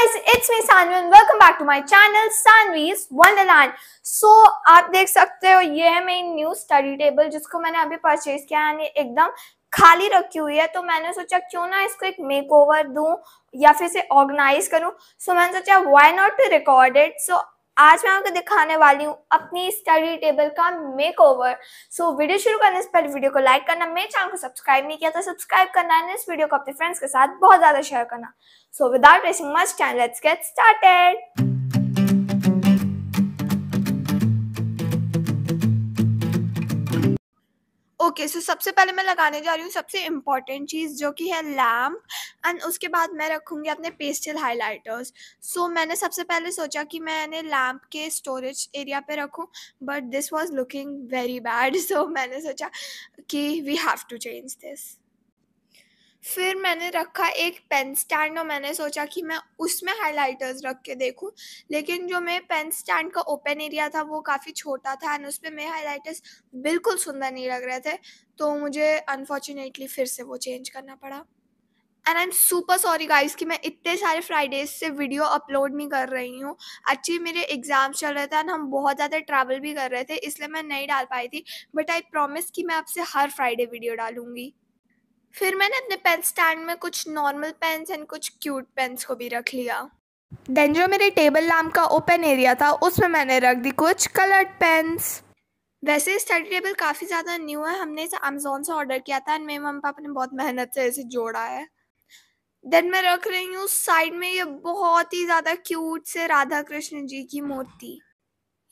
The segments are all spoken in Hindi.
Guys it's me Sanvi welcome back to my channel Sanvi's Wonderland so आप देख सकते हो ये है मेरी न्यू स्टडी टेबल जिसको मैंने अभी परचेज किया यानी एकदम खाली रखी हुई है तो मैंने सोचा क्यों ना इसको एक मेक ओवर या फिर से ऑर्गेनाइज करूँ सो so, मैंने सोचा why not to record it so आज मैं आपको दिखाने वाली हूँ अपनी स्टडी टेबल का मेक ओवर सो वीडियो शुरू करने से पहले वीडियो को लाइक करना मेरे चैनल को सब्सक्राइब नहीं किया तो सब्सक्राइब करना है इस वीडियो को अपने फ्रेंड्स के साथ बहुत ज़्यादा शेयर करना so without wasting much time let's get started okay so सबसे पहले मैं लगाने जा रही हूँ सबसे इम्पॉर्टेंट चीज़ जो कि है लैम्प एंड उसके बाद मैं रखूँगी अपने पेस्टल हाइलाइटर्स सो मैंने सबसे पहले सोचा कि मैंने लैम्प के स्टोरेज एरिया पे रखूँ but this was looking very bad so मैंने सोचा कि we have to change this फिर मैंने रखा एक पेन स्टैंड और मैंने सोचा कि मैं उसमें हाइलाइटर्स रख के देखूं लेकिन जो मेरे पेन स्टैंड का ओपन एरिया था वो काफ़ी छोटा था एंड उस पर मेरे हाइलाइटर्स बिल्कुल सुंदर नहीं लग रहे थे तो मुझे अनफॉर्चुनेटली फिर से वो चेंज करना पड़ा and I am super sorry guys कि मैं इतने सारे फ्राइडेज से वीडियो अपलोड नहीं कर रही हूँ एक्चुअली मेरे एग्जाम्स चल रहे थे एंड हम बहुत ज़्यादा ट्रैवल भी कर रहे थे इसलिए मैं नहीं डाल पाई थी बट आई प्रॉमिस कि मैं आपसे हर फ्राइडे वीडियो डालूँगी फिर मैंने अपने पेन स्टैंड में कुछ नॉर्मल पेन्स एंड कुछ क्यूट पेन्स को भी रख लिया देन जो मेरे टेबल लैम्प का ओपन एरिया था उसमें मैंने रख दी कुछ कलर्ड पेन्स वैसे स्टडी टेबल काफ़ी ज़्यादा न्यू है हमने इसे अमेजोन से ऑर्डर किया था एंड मेरे मम्मी पापा ने बहुत मेहनत से इसे जोड़ा है देन मैं रख रही हूँ साइड में ये बहुत ही ज़्यादा क्यूट से राधा कृष्ण जी की मूर्ति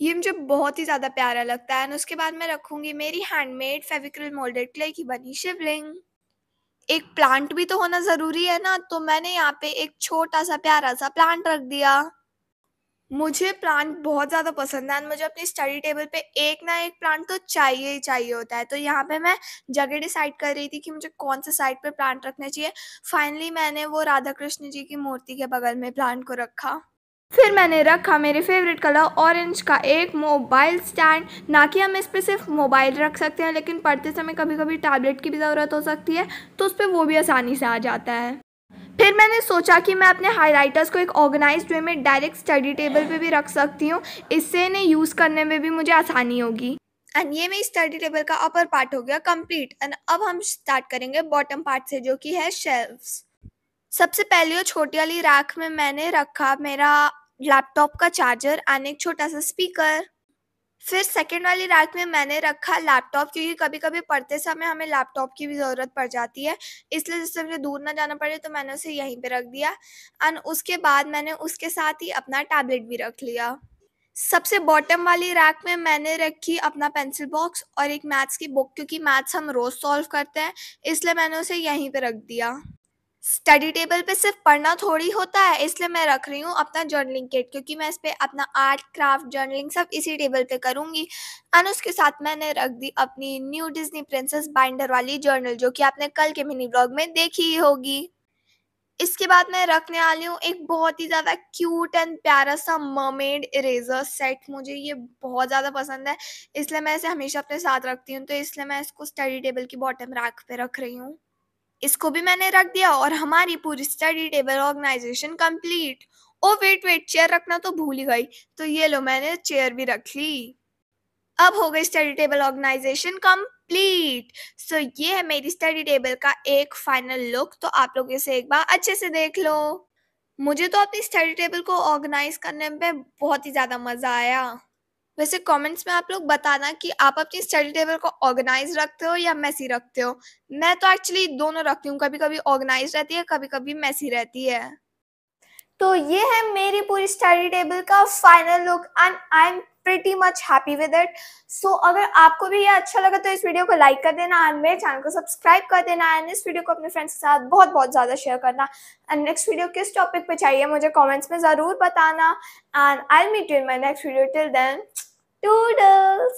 ये मुझे बहुत ही ज़्यादा प्यारा लगता है एंड उसके बाद मैं रखूँगी मेरी हैंडमेड फेविक्रिल मोल्डेड क्ले की बनी शिवलिंग एक प्लांट भी तो होना जरूरी है ना तो मैंने यहाँ पे एक छोटा सा प्यारा सा प्लांट रख दिया मुझे प्लांट बहुत ज़्यादा पसंद है मुझे अपनी स्टडी टेबल पे एक ना एक प्लांट तो चाहिए ही चाहिए होता है तो यहाँ पे मैं जगह डिसाइड कर रही थी कि मुझे कौन से साइड पे प्लांट रखना चाहिए फाइनली मैंने वो राधा कृष्ण जी की मूर्ति के बगल में प्लांट को रखा फिर मैंने रखा मेरे फेवरेट कलर ऑरेंज का एक मोबाइल स्टैंड ना कि हम इस पर सिर्फ मोबाइल रख सकते हैं लेकिन पढ़ते समय कभी कभी टैबलेट की भी ज़रूरत हो सकती है तो उस पर वो भी आसानी से आ जाता है फिर मैंने सोचा कि मैं अपने हाइलाइटर्स को एक ऑर्गेनाइज वे में डायरेक्ट स्टडी टेबल पे भी रख सकती हूँ इससे इन्हें यूज़ करने में भी मुझे आसानी होगी एंड ये मेरी स्टडी टेबल का अपर पार्ट हो गया कंप्लीट एंड अब हम स्टार्ट करेंगे बॉटम पार्ट से जो कि है शेल्फ्स सबसे पहले वो छोटी वाली राख में मैंने रखा मेरा लैपटॉप का चार्जर एंड एक छोटा सा स्पीकर फिर सेकेंड वाली राख में मैंने रखा लैपटॉप क्योंकि कभी कभी पढ़ते समय हमें लैपटॉप की भी ज़रूरत पड़ जाती है इसलिए जिससे मुझे दूर ना जाना पड़े तो मैंने उसे यहीं पे रख दिया एंड उसके बाद मैंने उसके साथ ही अपना टैबलेट भी रख लिया सबसे बॉटम वाली रैक में मैंने रखी अपना पेंसिल बॉक्स और एक मैथ्स की बुक क्योंकि मैथ्स हम रोज़ सॉल्व करते हैं इसलिए मैंने उसे यहीं पर रख दिया स्टडी टेबल पे सिर्फ पढ़ना थोड़ी होता है इसलिए मैं रख रही हूँ अपना जर्नलिंग किट क्योंकि मैं इस पर अपना आर्ट क्राफ्ट जर्नलिंग सब इसी टेबल पे करूँगी एंड उसके साथ मैंने रख दी अपनी न्यू डिज्नी प्रिंसेस बाइंडर वाली जर्नल जो कि आपने कल के मिनी ब्लॉग में देखी ही होगी इसके बाद मैं रखने वाली हूँ एक बहुत ही ज़्यादा क्यूट एंड प्यारा सा मर्मेड इरेजर सेट मुझे ये बहुत ज़्यादा पसंद है इसलिए मैं इसे हमेशा अपने साथ रखती हूँ तो इसलिए मैं इसको स्टडी टेबल की बॉटम रैक पे रख रही हूँ इसको भी मैंने रख दिया और हमारी पूरी study table organisation complete oh wait wait chair रखना तो भूल ही गई तो ये लो मैंने चेयर भी रख ली अब हो गई study table organisation complete so ये है मेरी स्टडी टेबल का एक फाइनल लुक तो आप लोग इसे एक बार अच्छे से देख लो मुझे तो अपनी स्टडी टेबल को ऑर्गेनाइज करने में बहुत ही ज़्यादा मज़ा आया वैसे कमेंट्स में आप लोग बताना कि आप अपनी स्टडी टेबल को ऑर्गेनाइज रखते हो या मैसी रखते हो मैं तो एक्चुअली दोनों रखती हूँ कभी कभी ऑर्गेनाइज रहती है कभी कभी मैसी रहती है तो ये है मेरी पूरी स्टडी टेबल का final look and I am pretty much happy with it so अगर आपको भी ये अच्छा लगा तो इस वीडियो को लाइक कर देना एंड मेरे चैनल को सब्सक्राइब कर देना एंड इस वीडियो को अपने फ्रेंड्स के साथ बहुत बहुत ज़्यादा शेयर करना एंड नेक्स्ट वीडियो किस टॉपिक पे चाहिए मुझे कमेंट्स में ज़रूर बताना and I meet you in my next video till then Toodles!